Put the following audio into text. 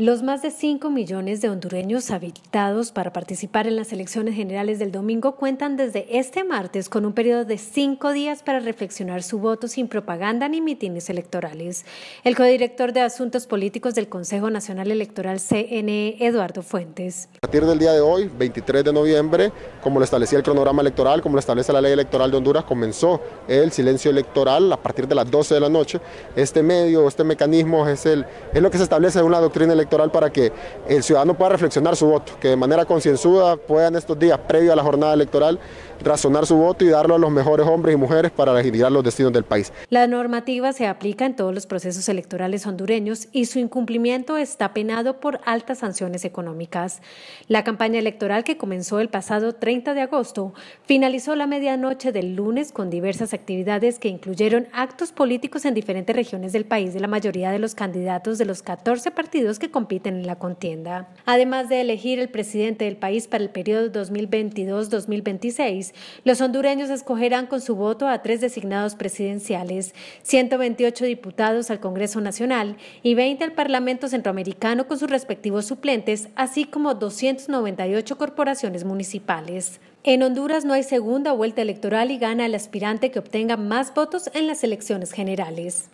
Los más de 5 millones de hondureños habilitados para participar en las elecciones generales del domingo cuentan desde este martes con un periodo de cinco días para reflexionar su voto sin propaganda ni mitines electorales. El codirector de Asuntos Políticos del Consejo Nacional Electoral CNE, Eduardo Fuentes. A partir del día de hoy, 23 de noviembre, como lo establecía el cronograma electoral, como lo establece la ley electoral de Honduras, comenzó el silencio electoral a partir de las 12 de la noche. Este medio, este mecanismo es, el, es lo que se establece en una doctrina electoral electoral para que el ciudadano pueda reflexionar su voto, que de manera concienzuda puedan estos días, previo a la jornada electoral, razonar su voto y darlo a los mejores hombres y mujeres para legitimar los destinos del país. La normativa se aplica en todos los procesos electorales hondureños y su incumplimiento está penado por altas sanciones económicas. La campaña electoral que comenzó el pasado 30 de agosto finalizó la medianoche del lunes con diversas actividades que incluyeron actos políticos en diferentes regiones del país de la mayoría de los candidatos de los 14 partidos que compiten en la contienda. Además de elegir el presidente del país para el periodo 2022-2026, los hondureños escogerán con su voto a tres designados presidenciales, 128 diputados al Congreso Nacional y 20 al Parlamento Centroamericano con sus respectivos suplentes, así como 298 corporaciones municipales. En Honduras no hay segunda vuelta electoral y gana el aspirante que obtenga más votos en las elecciones generales.